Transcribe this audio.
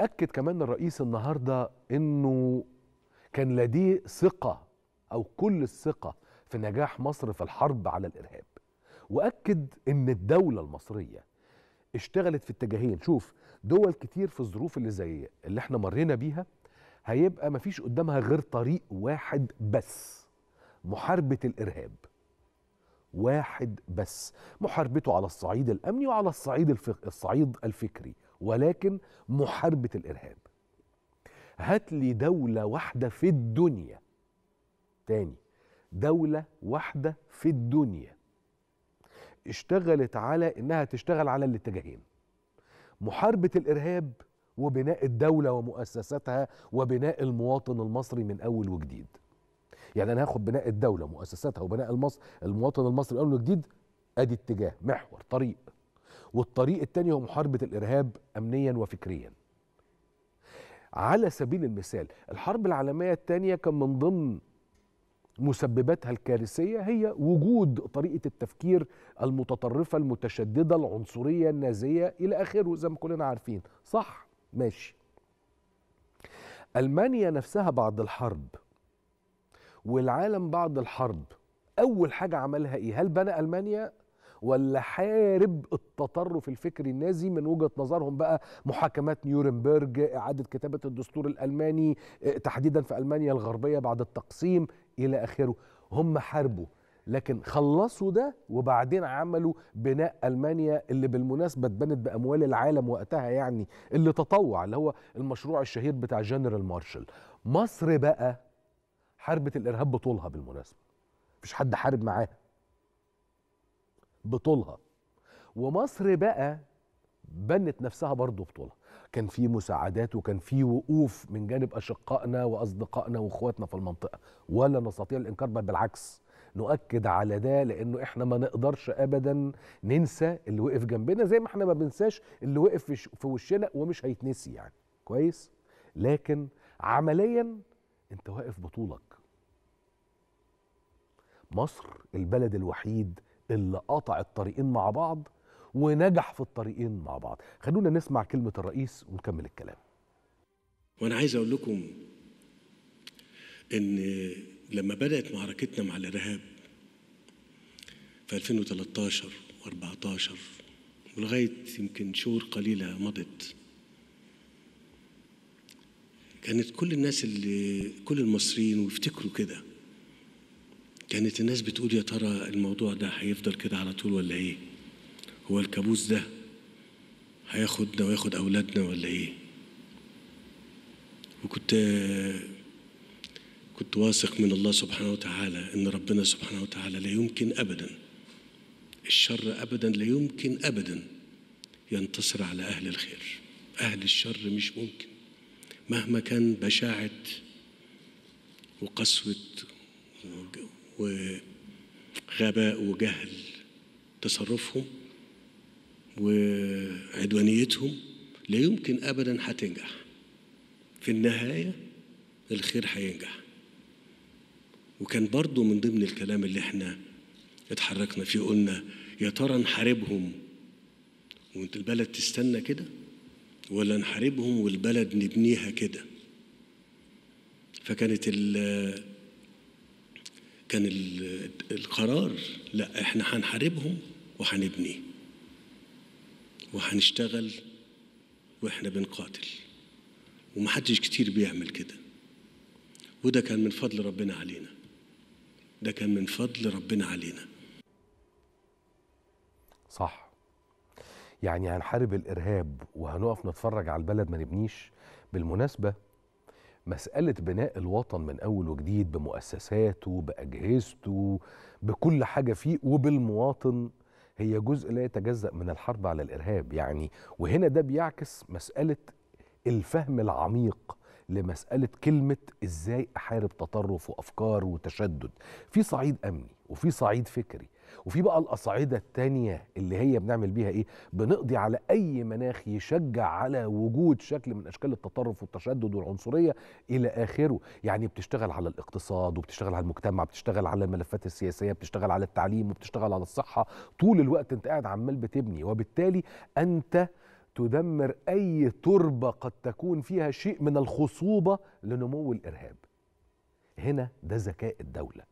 اكد كمان الرئيس النهارده انه كان لديه ثقه او كل الثقه في نجاح مصر في الحرب على الارهاب واكد ان الدوله المصريه اشتغلت في اتجاهين شوف دول كتير في الظروف اللي زي اللي احنا مرينا بيها هيبقى مفيش قدامها غير طريق واحد بس محاربه الارهاب واحد بس محاربته على الصعيد الامني وعلى الصعيد الفك... الصعيد الفكري ولكن محاربه الارهاب هات لي دوله واحده في الدنيا تاني دوله واحده في الدنيا اشتغلت على انها تشتغل على الاتجاهين محاربه الارهاب وبناء الدوله ومؤسساتها وبناء المواطن المصري من اول وجديد يعني انا هاخد بناء الدوله ومؤسساتها وبناء المصر المواطن المصري من اول وجديد ادي اتجاه محور طريق والطريق الثاني هو محاربة الإرهاب أمنيا وفكريا على سبيل المثال الحرب العالمية الثانية كان من ضمن مسبباتها الكارثية هي وجود طريقة التفكير المتطرفة المتشددة العنصرية النازية إلى آخره زي ما كلنا عارفين صح ماشي ألمانيا نفسها بعد الحرب والعالم بعد الحرب أول حاجة عملها إيه هل بنى ألمانيا ولا حارب التطرف الفكري النازي من وجهه نظرهم بقى محاكمات نيورنبرج اعاده كتابه الدستور الالماني آه، تحديدا في المانيا الغربيه بعد التقسيم الى اخره هم حاربوا لكن خلصوا ده وبعدين عملوا بناء المانيا اللي بالمناسبه اتبنت باموال العالم وقتها يعني اللي تطوع اللي هو المشروع الشهير بتاع جنرال مارشال مصر بقى حاربت الارهاب بطولها بالمناسبه مفيش حد حارب معاها بطولها ومصر بقى بنت نفسها برضه بطولها كان في مساعدات وكان في وقوف من جانب اشقائنا واصدقائنا واخواتنا في المنطقه ولا نستطيع الانكار بل بالعكس نؤكد على ده لانه احنا ما نقدرش ابدا ننسى اللي وقف جنبنا زي ما احنا ما بنساش اللي وقف في وشنا ومش هيتنسي يعني كويس لكن عمليا انت واقف بطولك مصر البلد الوحيد اللي قطع الطريقين مع بعض ونجح في الطريقين مع بعض خلونا نسمع كلمة الرئيس ونكمل الكلام وأنا عايز أقول لكم إن لما بدأت معركتنا مع الإرهاب في 2013 و14 ولغاية يمكن شهور قليلة مضت كانت كل الناس اللي كل المصريين ويفتكروا كده كانت الناس بتقول يا ترى الموضوع ده هيفضل كده على طول ولا ايه هو الكابوس ده هياخدنا وياخد اولادنا ولا ايه وكنت كنت واثق من الله سبحانه وتعالى ان ربنا سبحانه وتعالى لا يمكن ابدا الشر ابدا لا يمكن ابدا ينتصر على اهل الخير اهل الشر مش ممكن مهما كان بشاعه وقسوه وغباء وجهل تصرفهم وعدوانيتهم لا يمكن ابدا هتنجح في النهايه الخير هينجح وكان برضو من ضمن الكلام اللي احنا اتحركنا فيه قلنا يا ترى نحاربهم وانت البلد تستنى كده ولا نحاربهم والبلد نبنيها كده فكانت ال كان القرار لا احنا هنحاربهم وهنبني وهنشتغل واحنا بنقاتل ومحدش كتير بيعمل كده وده كان من فضل ربنا علينا ده كان من فضل ربنا علينا صح يعني هنحارب الارهاب وهنقف نتفرج على البلد ما نبنيش بالمناسبه مسألة بناء الوطن من أول وجديد بمؤسساته بأجهزته بكل حاجة فيه وبالمواطن هي جزء لا يتجزأ من الحرب على الإرهاب يعني وهنا ده بيعكس مسألة الفهم العميق لمسألة كلمة إزاي أحارب تطرف وأفكار وتشدد في صعيد أمني وفي صعيد فكري وفي بقى الاصعده الثانيه اللي هي بنعمل بيها ايه بنقضي على اي مناخ يشجع على وجود شكل من اشكال التطرف والتشدد والعنصريه الى اخره يعني بتشتغل على الاقتصاد وبتشتغل على المجتمع بتشتغل على الملفات السياسيه بتشتغل على التعليم وبتشتغل على الصحه طول الوقت انت قاعد عمال بتبني وبالتالي انت تدمر اي تربه قد تكون فيها شيء من الخصوبه لنمو الارهاب هنا ده ذكاء الدوله